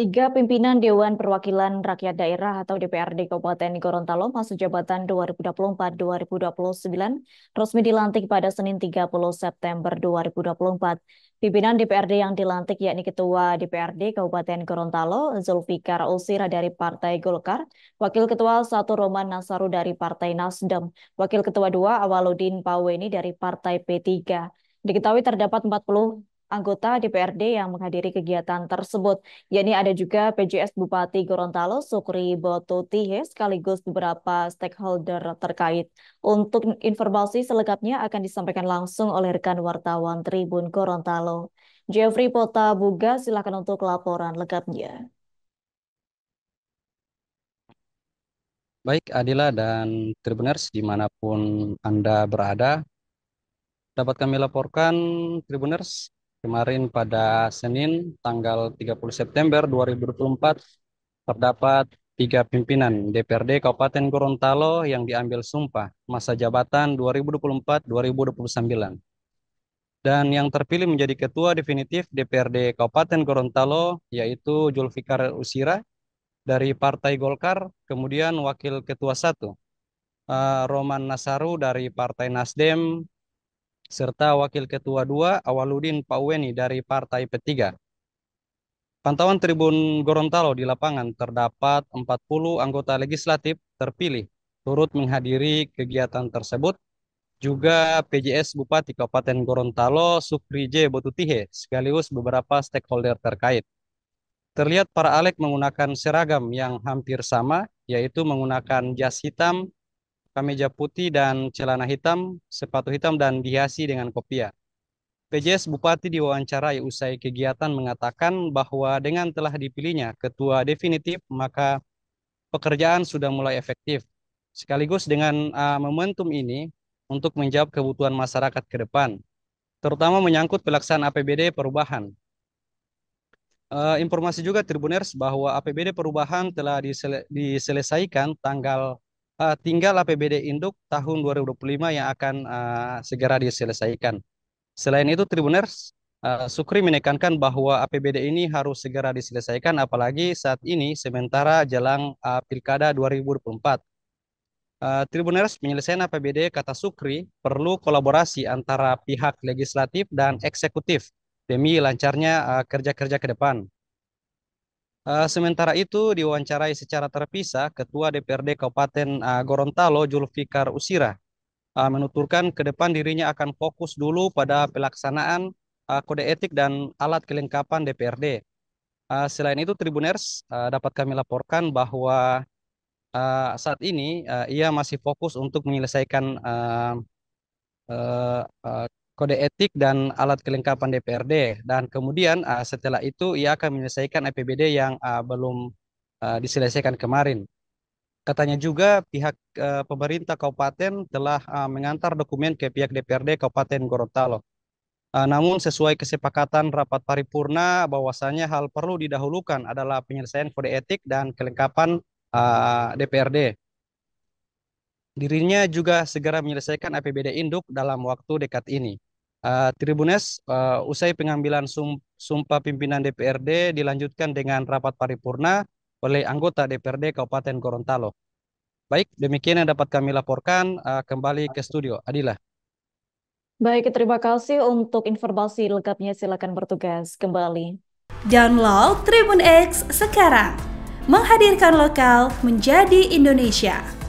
Tiga pimpinan Dewan Perwakilan Rakyat Daerah atau DPRD Kabupaten Gorontalo masa jabatan 2024-2029 resmi dilantik pada Senin 30 September 2024. Pimpinan DPRD yang dilantik yakni Ketua DPRD Kabupaten Gorontalo Zulfikar Usira dari Partai Golkar, Wakil Ketua satu Roman Nasaru dari Partai Nasdem, Wakil Ketua dua Awaludin Paweni dari Partai P3. Diketahui terdapat 40 anggota DPRD yang menghadiri kegiatan tersebut. Yakni ada juga PJS Bupati Gorontalo Sukri Bototihe sekaligus beberapa stakeholder terkait. Untuk informasi selengkapnya akan disampaikan langsung oleh rekan wartawan Tribun Gorontalo. Jeffrey Pota Buga, silakan untuk laporan lengkapnya. Baik Adila dan Tribuners dimanapun Anda berada, dapat kami laporkan Tribuners kemarin pada Senin tanggal 30 September 2024 terdapat tiga pimpinan DPRD Kabupaten Gorontalo yang diambil sumpah masa jabatan 2024-2029. Dan yang terpilih menjadi ketua definitif DPRD Kabupaten Gorontalo yaitu Julfikar Usira dari Partai Golkar, kemudian Wakil Ketua 1, eh, Roman Nasaru dari Partai Nasdem, serta Wakil Ketua II Awaludin Paweni dari Partai P3. Pantauan Tribun Gorontalo di lapangan terdapat 40 anggota legislatif terpilih turut menghadiri kegiatan tersebut. Juga PJS Bupati Kabupaten Gorontalo Sukri J. Botutihe sekaligus beberapa stakeholder terkait. Terlihat para alek menggunakan seragam yang hampir sama, yaitu menggunakan jas hitam, kemeja putih dan celana hitam, sepatu hitam dan dihiasi dengan kopiah. PJS Bupati diwawancarai usai kegiatan mengatakan bahwa dengan telah dipilihnya ketua definitif maka pekerjaan sudah mulai efektif. Sekaligus dengan uh, momentum ini untuk menjawab kebutuhan masyarakat ke depan, terutama menyangkut pelaksanaan APBD perubahan. Uh, informasi juga Tribuners bahwa APBD perubahan telah disel diselesaikan tanggal uh, tinggal APBD induk tahun 2025 yang akan uh, segera diselesaikan. Selain itu, Tribuners uh, Sukri menekankan bahwa APBD ini harus segera diselesaikan apalagi saat ini sementara jelang uh, Pilkada 2024. Uh, Tribuners menyelesaikan APBD kata Sukri perlu kolaborasi antara pihak legislatif dan eksekutif demi lancarnya kerja-kerja uh, kerja -kerja ke depan. Eh, sementara itu diwawancarai secara terpisah Ketua DPRD Kabupaten eh, Gorontalo Julfikar Usira eh, menuturkan ke depan dirinya akan fokus dulu pada pelaksanaan kode etik dan alat kelengkapan DPRD. Selain itu Tribuners dapat kami laporkan bahwa saat ini ia masih fokus untuk menyelesaikan kode etik dan alat kelengkapan DPRD dan kemudian uh, setelah itu ia akan menyelesaikan APBD yang uh, belum uh, diselesaikan kemarin. Katanya juga pihak uh, pemerintah kabupaten telah uh, mengantar dokumen ke pihak DPRD Kabupaten Gorontalo. Uh, namun sesuai kesepakatan rapat paripurna bahwasanya hal perlu didahulukan adalah penyelesaian kode etik dan kelengkapan uh, DPRD. Dirinya juga segera menyelesaikan APBD induk dalam waktu dekat ini. Uh, eh, Tribunes, uh, eh, usai pengambilan sumpah pimpinan DPRD dilanjutkan dengan rapat paripurna oleh anggota DPRD Kabupaten Gorontalo. Baik, demikian yang dapat kami laporkan. Uh, kembali ke studio. Adilah. Baik, terima kasih untuk informasi lengkapnya. Silakan bertugas kembali. Download Tribun X sekarang. Menghadirkan lokal menjadi Indonesia.